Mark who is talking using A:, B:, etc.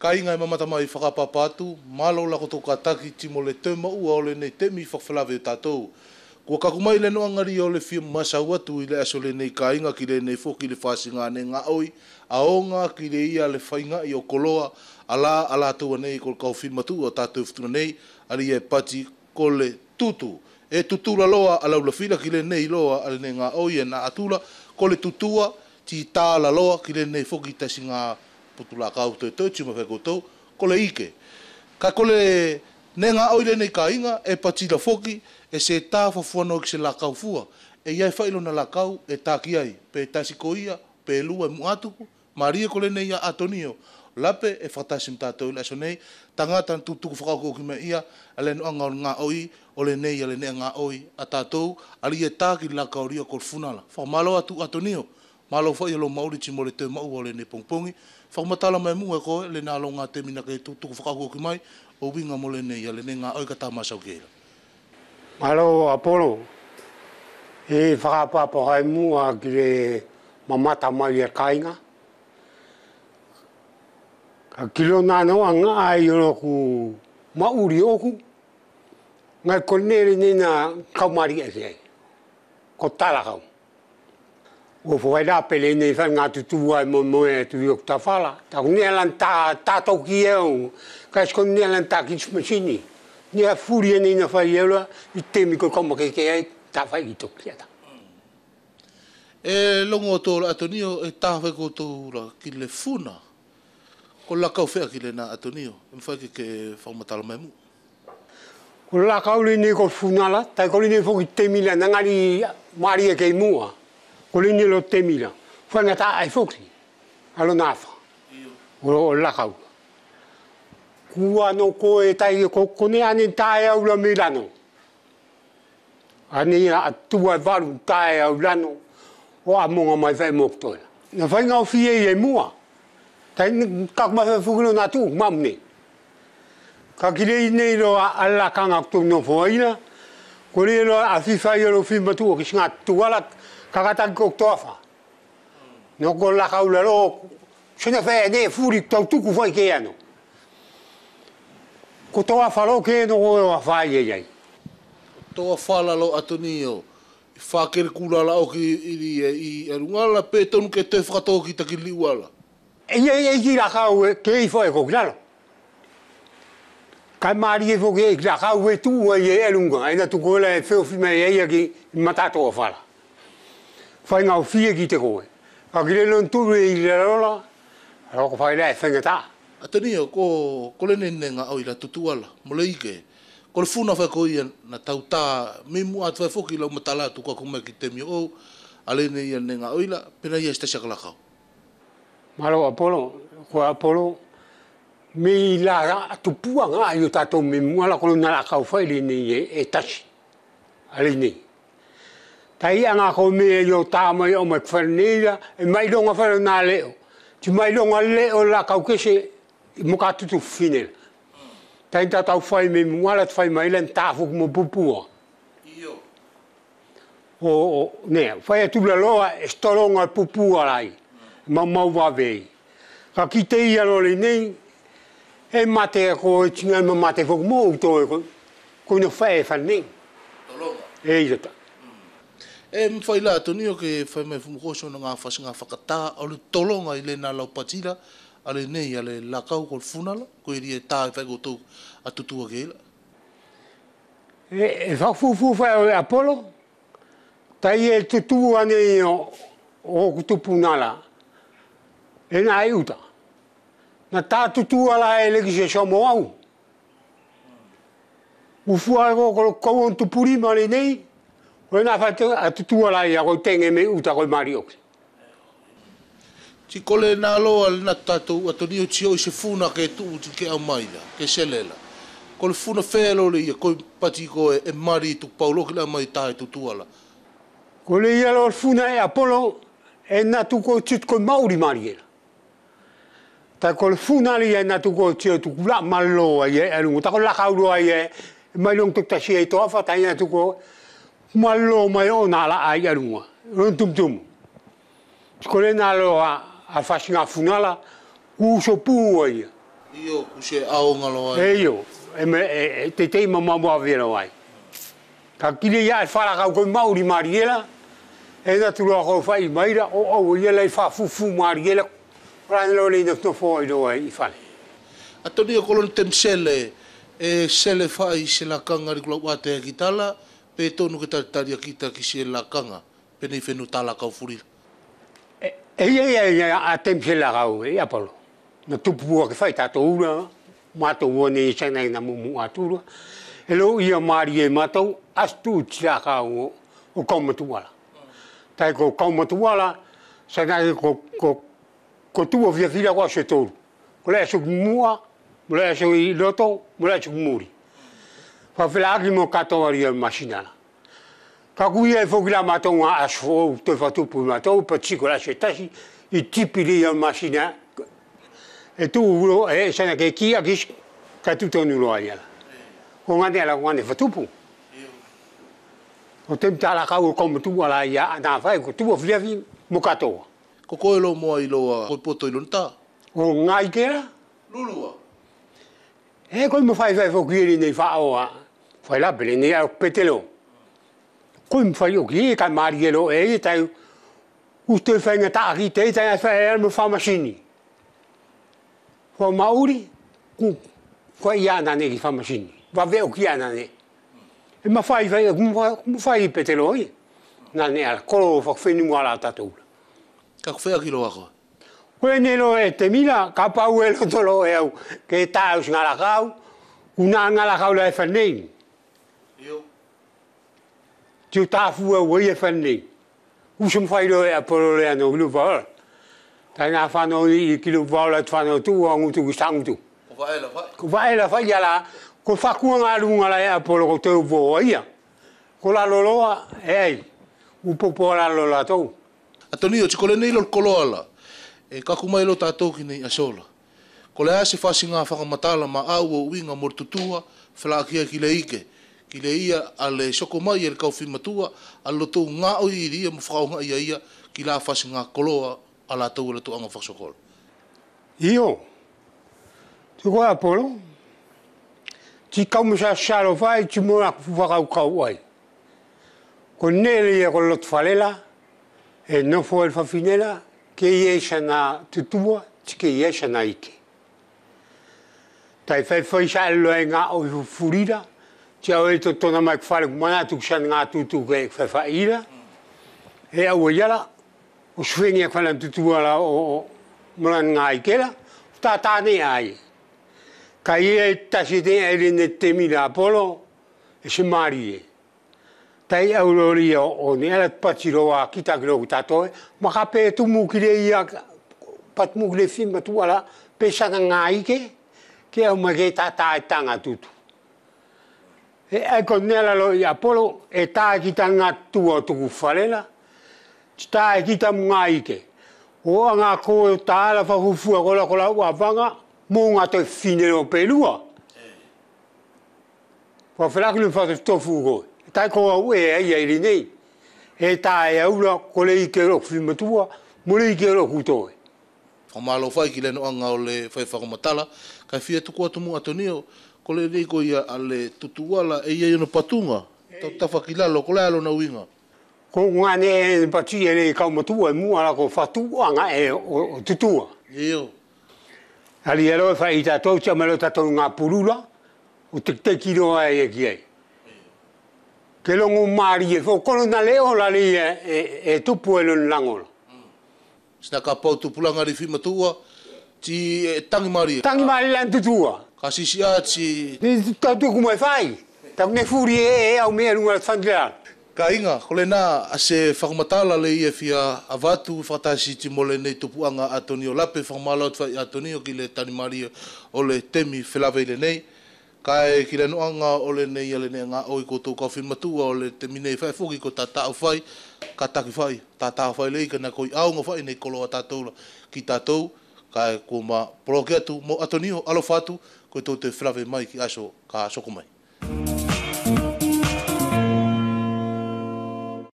A: ka inga e mamata mai whakapapatu, malo lako tō ka taki timo le tō maua ole nei temi mi whakwhalawe o e tātou. Kua kakumai le noa ngari o le fia masau atu i le aso le nei ka inga ki le nei fōki le whāsinga ne ngā oi, a o ngā ki le ia le whainga i o koloa, ala ala tōa nei kol kau whilmatu o tātou futuna nei, ali e pati kole tutu. E tutura loa ala ula fila ki le nei loa ale nei ngā oi e nā atula, kole tutua ti tāla loa ki le nei fōki tasi ngā oi putu la kau te te tuma fe koto kole ike ka kole nenga oile nei kainga e pati la foki e se ta fo fo no se la kau fua e ia fa na la kau e ta ki ai pe ta si koia pe lu e muatu maria kole nei ia atonio lape e fatasim ta to la sonei tanga tan tu tu fo kima ia ale no o nga oi ole nei ale nei nga oi atato ali e ta ki la kau ria kor funala fo malo atu atonio malo fo yelo mauri ti mo te mau wale ne pongpongi fa mata la mai mua ko le na longa te mina ke tu tu fa ka ku mai o winga mo le ne ya le nga o ka ta ma sau ke
B: malo apolo e fa pa pa mu a ke mama ta mai e kainga ka kilo na no anga ai yo ku ma uri o ku ngai ko ne ni na ka mari e se ko tala ka o foi ai dape le nei fa nga tu tua mo e mo e tu yo ta fala e ta ni ta ta to ki e o ka sko ni lan ta ki chme chini ni a furia e ni na fa yelo i te mi ko komo ke ke ta fa i to kia e longo to la
A: tonio e ta fa ko to la ki le funa ko la ka fa ki le na tonio mo fa ke ke fa mo ta lo memu
B: Kula kauli ni ko funala, tai kauli ni na nangari maria kei mua ko le ni lo te mira fa ta ai fuki alo na fa o la kau no ano e ko e tai ko ko ne ani au la mira no ani a tu a varu tai au la no o a mo mai fa mo na fa nga fi e e mua tai ni ka ma fa na tu mam ni ka kire i nei ro a ala kanga tu no foina ko le ro a fi fa yo tu o ki singa kakatan ko tofa. No ko la kaula lo, sena fe ne furi tau tuku foi ke ano. Ko toa falo ke no ko wa fai ye jai. Toa fala
A: lo atu ni yo, fakir kula la o ki iri e i erunga la pe tonu ke
B: te fakato ki takili wala. E ye ye ki la kau e, e, e ke i fai ko kilalo. Kai maari e fo ke i la kau e tu e ye erunga, aina tu ko la e feo fima e ye ki matato o fala fai ngau fie ki te koe. Ka kire nun tūru e ili rarola, ro ko fai lai e whenga tā. A tani o ko,
A: ko le nene ngā au ila tutuala, mo le ike, ko le funa fai ko ia na tau tā, me mua atu fai foki lau matala tu kua kumai ki te mi o, a le nene ia nene ngā au ila, pena ia stasia
B: kalakau. Malo Apolo, ko Apolo, me ila ra atu pua ngā ayo tātou me mua la kolo nalakau fai le nene e, e tasi, a Tai anga e ko me yo ta o me kwenila e mai longa fa na le ti mai longa le o la ka ke se mo ka tutu finel ta i ta fa me mo la fa i mai len ta fu mo pupu o o ne fa e tu la lo a e sto longa pupu ala i ma ma va ve ka kite te i ano le nei e mate e ko tinga mo mate fu mo to ko ko no fa e fa nei e i ta
A: e mwhai la atoni o ke whai mai fumukosho na ngā whasi ngā whakata o le tolonga i le nā lau a le nei a le lakau kol funala ko iri e tā e whai
B: gotou a tutua ke ila. E, e whakfufu whai o le Apollo ta e i e tutua nei o, o kutupu nala e nā e uta. Na tā tutua la e le kise shomo au. Ufua e kolo kouon tupuri ma le nei, Oi na fatu atu tu ala ya ko tenge me uta ko Mario. Ti kole na lo al na tatu atu ni uchi o se funa ke tu uchi ke au mai
A: da ke selela. Ko le funa felo le ko pati ko e, e mari tu Paulo ke la mai ta tu tu ala.
B: Ko le ya lo funa e Apollo e na tu ko chit ko Mauri Mariel. Ta ko le funa le ya na tu ko chit tu la malo ai e alu e ta ko la kaulo ai e, e mai long tu ta shi e to afa ta tu ko ma lo mai o na la ai aru ma run tum tum ko le na lo a a fa shi u so pu o io ku se a o nga lo ai e e me e, e te te ma ma wa vera ai ka ki le ya fa e la ka ko mauri mariela e na tu lo ko fa i mai o o i la fa fu fu mariela ra lo le no to fo i do ai fa le
A: atoni ko lo tem sele e sele fa i se la kanga ri wa te gitala pe tonu ke tari tari ki ta ki se lakanga pe nei fenu tala ka furi e, e
B: e e e a tem ke la ga e a polo na tu pu ke fai ta to una ma to wo ne se nei na mu mu a tu ro e lo i a mari e ma to as tu cha ka o o ko mo tu wala ta ko ko mo tu wala se nei ko ko ko tu o via via ko se to ko le su mu a mo le su i lo to mo le su muri fa filaki mo katoa ria masina. Ka kuia e fokila matonga asfo, te fatupu matou, pa tsiko la se tasi, i tipi ria masina. E tu uro, e sana ke ki akis, ka tutonu loa ia. Ko ngane ala fatou pou. O temta ala kau kom tu ala ia, anā fai, ko tu afilia vi mo katoa. Ko koe lo moa i loa, koe poto i lunta? O ngai kera? Lulua. E koi mo fai fai fokiri nei fao oa. Fai la bele nei au petelo. Koi mo fai oki e kai eh, e e tai uste fai nga ta aki te tai fai e mo fai masini. Fa mauri ku fai iana nei fa machini Va ve oki iana nei. E ma fai fai ku mo fai petelo oi. Na nea, koro fai fai ni mo ala tatoula. Kako fai aki lo wako? Kako Koe neno e te mina, ka pau e lo tolo e au, ke ta aus ngala kau, ku na ngala kau la e fanei. Iu. Tio ta fu e wai e fanei. Usum fai lo e apolo le anu ngilu pao. Ta ina fano ni i kilu pao la tu fano tu wa ngutu ku sangutu. Ko fa e la fai? Ko fa e la fai yala, ko fa kua ngalu ngala e apolo ko teo po wai ya. Ko la loloa e ai, upo po la lola tau. Atoni, o tiko le neilol koloa
A: la? e kaku mai lo tātou ki nei asola. Ko le ase whasi ngā whakamatala ma au o ui ngā mortutua, whalakia ki le ike, ki le ia a le soko mai e le kau whimatua, a lo tō ngā oi i ria mu whakaunga ia ia ki la whasi ngā koloa
B: a la tau e le tō anga whakasokola. Iho, tu koe apolo, ti kau musa sharo vai, ti mora kufu kau ai. Ko nele ia ko lotu whalela, e nofo el whawhinela, ke ie shana tutua, ti ke ie shana ike. Tai fai fai shai loe nga o furira, ti au e to tona mai kwhare kumana tuk shan nga tutu ke e fai fai ira. E au e yara, o shwengi a kwhare tutua la o mulan nga ike la, ta ta ne ai. Ka ie tashi te e rene temi la polo, e shi marie. Mm tai au lori o, o ni ala pati roa ki ta gro ta to e. ma ka tu mu ia pat mu le tu ala pe nga i ke ke au tata ge tutu e e ko ni lo ia polo eta kitan ki ta e nga tu e o tu falela ta ki ta nga i o nga ko ta ala fa hu fu ko la ko la wa vanga mo nga to finelo pelua Fafelakulu fatu tofu goi tai ko au e ai ai ri nei e tai au la ko le ike ro fi mo tua mo le ike ro kuto
A: o ma lo fai ki le no anga o le fai fa matala ka fi e tuku atu mu atonio ko le rei ko ia ale tutuala e ia no patunga ta eh. ta fa ki la lo
B: ko la lo na winga ko ngane e patu e le ka mo tua mu ala ko fa tu anga e o tutua io ali ero fa ita to cha me lo ta to nga pulula o tik te ki no ai e ki ai ke longu mari e fo kono na le ola le e e, e tu puelo en langolo Sta sna ka pau tu pulanga ri fima tua ti tang e, tangi mari e- tangi mari lan tu tua ka si si ati ni ta tu kuma fai ta ne furie e e au me lunga sangla
A: ka inga ko a se fakumatala le e fia avatu fatasi ti mole nei tu puanga atonio lape fakumalo fa atonio ki le tani mari le temi felave le nei kai ki le noanga o le nei ale nei ngā oi ko tō kawhi matua o le te minei whai fōki ko tā tāo whai, ka taki whai, tā tāo whai lei, kena koi aonga whai nei koloa tātoula ki tātou, kai kua ma proke atu mo atoniho alo whātu, koe tō te whirawe mai ki aso ka soko mai.